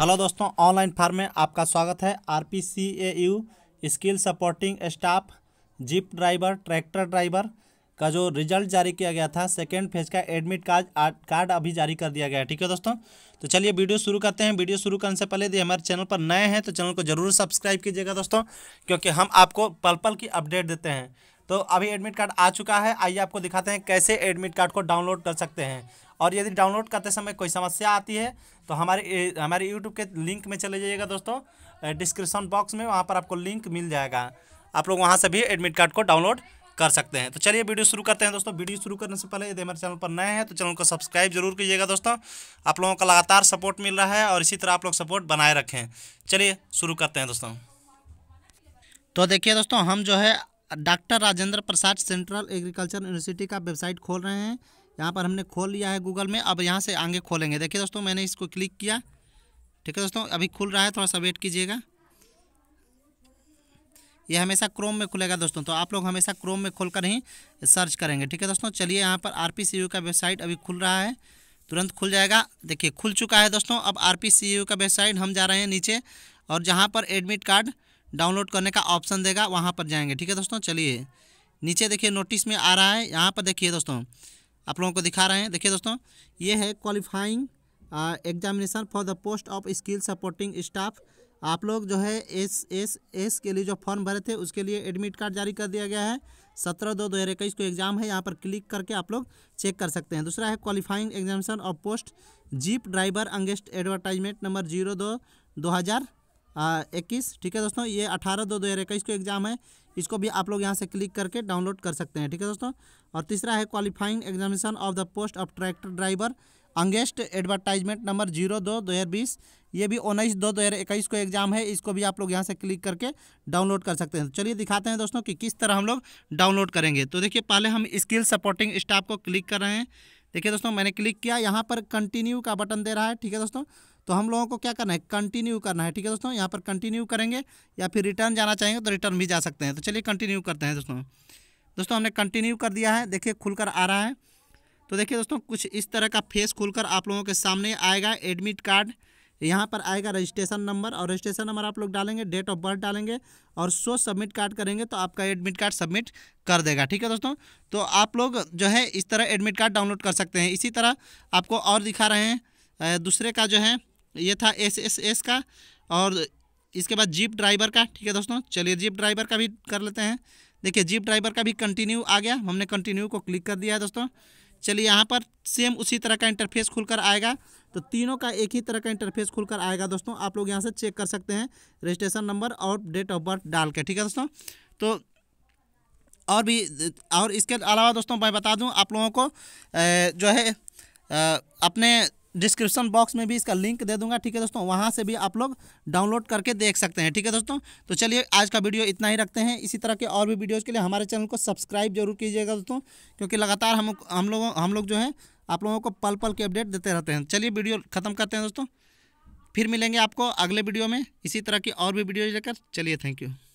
hello दोस्तों online form में आपका स्वागत है R P C A U skill supporting staff jeep driver tractor driver का जो रिजल्ट जारी किया गया था सेकेंड फेज का एडमिट कार्ड कार्ड अभी जारी कर दिया गया है ठीक है दोस्तों तो चलिए वीडियो शुरू करते हैं वीडियो शुरू करने से पहले यदि हमारे चैनल पर नए हैं तो चैनल को जरूर सब्सक्राइब कीजिएगा दोस्तों क्योंकि हम आपको पल पल की अपडेट देते हैं तो अभी एडमिट कार्ड आ चुका है आइए आपको दिखाते हैं कैसे एडमिट कार्ड को डाउनलोड कर सकते हैं और यदि डाउनलोड करते समय कोई समस्या आती है तो हमारे हमारे यूट्यूब के लिंक में चले जाइएगा दोस्तों डिस्क्रिप्शन बॉक्स में वहाँ पर आपको लिंक मिल जाएगा आप लोग वहाँ से भी एडमिट कार्ड को डाउनलोड कर सकते हैं तो चलिए वीडियो शुरू करते हैं दोस्तों वीडियो शुरू करने से पहले यदि हमारे चैनल पर नए हैं तो चैनल को सब्सक्राइब जरूर कीजिएगा दोस्तों आप लोगों का लगातार सपोर्ट मिल रहा है और इसी तरह आप लोग सपोर्ट बनाए रखें चलिए शुरू करते हैं दोस्तों तो देखिए दोस्तों हम जो है doctor Rajendra Prasad central agriculture university का वेबसाइट खोल रहे हैं यहाँ पर हमने खोल लिया है गूगल में अब यहाँ से आगे खोलेंगे देखिए दोस्तों मैंने इसको क्लिक किया ठीक है दोस्तों अभी खुल रहा है थोड़ा सा वेट कीजिएगा ये हमेशा क्रोम में खुलेगा दोस्तों तो आप लोग हमेशा क्रोम में खोल कर ही सर्च करेंगे ठीक है दोस्तों चलिए यहाँ पर आर का वेबसाइट अभी खुल रहा है तुरंत खुल जाएगा देखिए खुल चुका है दोस्तों अब आर का वेबसाइट हम जा रहे हैं नीचे और जहाँ पर एडमिट कार्ड डाउनलोड करने का ऑप्शन देगा वहाँ पर जाएंगे ठीक है दोस्तों चलिए नीचे देखिए नोटिस में आ रहा है यहाँ पर देखिए दोस्तों आप लोगों को दिखा रहे हैं देखिए दोस्तों ये है qualifying examination for the post of skill supporting staff आप लोग जो है एस एस एस के लिए जो फॉर्म भरे थे उसके लिए एडमिट कार्ड जारी कर दिया गया है सत्रह दो दो हज़ार इक्कीस को एग्ज़ाम है यहाँ पर क्लिक करके आप लोग चेक कर सकते हैं दूसरा है qualifying examination of post jeep driver against advertisement number zero दो दो हज़ार इक्कीस ठीक है दोस्तों ये अठारह दो दो हज़ार इक्कीस को एग्ज़ाम है इसको भी आप लोग यहाँ से क्लिक करके डाउनलोड कर सकते हैं ठीक है दोस्तों और तीसरा है qualifying examination of the post of tractor driver against advertisement number zero दो दो हज़ार बीस ये भी उन्नीस दो दो हज़ार इक्कीस को एग्जाम है इसको भी आप लोग यहाँ से क्लिक करके डाउनलोड कर सकते हैं तो चलिए दिखाते हैं दोस्तों कि किस तरह हम लोग डाउनलोड करेंगे तो देखिए पहले हम स्किल सपोर्टिंग स्टाफ को क्लिक कर रहे हैं देखिए दोस्तों मैंने क्लिक किया यहाँ पर कंटिन्यू का बटन दे रहा है ठीक है दोस्तों तो हम लोगों को क्या करना है कंटिन्यू करना है ठीक है दोस्तों यहाँ पर कंटिन्यू करेंगे या फिर रिटर्न जाना चाहेंगे तो रिटर्न भी जा सकते हैं तो चलिए कंटिन्यू करते हैं दोस्तों दोस्तों हमने कंटिन्यू कर दिया है देखिए खुलकर आ रहा है तो देखिए दोस्तों कुछ इस तरह का फेस खुलकर आप लोगों के सामने आएगा एडमिट कार्ड यहाँ पर आएगा रजिस्ट्रेशन नंबर और रजिस्ट्रेशन नंबर आप लोग डालेंगे डेट ऑफ बर्थ डालेंगे और सो सबमिट कार्ड करेंगे तो आपका एडमिट कार्ड सबमिट कर देगा ठीक है दोस्तों तो आप लोग जो है इस तरह एडमिट कार्ड डाउनलोड कर सकते हैं इसी तरह आपको और दिखा रहे हैं दूसरे का जो है ये था एस एस एस का और इसके बाद जीप ड्राइवर का ठीक है दोस्तों चलिए जीप ड्राइवर का भी कर लेते हैं देखिए जीप ड्राइवर का भी कंटिन्यू आ गया हमने कंटिन्यू को क्लिक कर दिया है दोस्तों चलिए यहाँ पर सेम उसी तरह का इंटरफेस खुलकर आएगा तो तीनों का एक ही तरह का इंटरफेस खुलकर आएगा दोस्तों आप लोग यहाँ से चेक कर सकते हैं रजिस्ट्रेशन नंबर और डेट ऑफ बर्थ डाल के ठीक है दोस्तों तो और भी और इसके अलावा दोस्तों मैं बता दूं आप लोगों को जो है अपने डिस्क्रिप्शन बॉक्स में भी इसका लिंक दे दूंगा ठीक है दोस्तों वहाँ से भी आप लोग डाउनलोड करके देख सकते हैं ठीक है दोस्तों तो चलिए आज का वीडियो इतना ही रखते हैं इसी तरह के और भी वीडियोज़ के लिए हमारे चैनल को सब्सक्राइब जरूर कीजिएगा दोस्तों क्योंकि लगातार हम हम लोग हम लोग जो है आप लोगों को पल पल के अपडेट देते रहते हैं चलिए वीडियो ख़त्म करते हैं दोस्तों फिर मिलेंगे आपको अगले वीडियो में इसी तरह की और भी वीडियो लेकर चलिए थैंक यू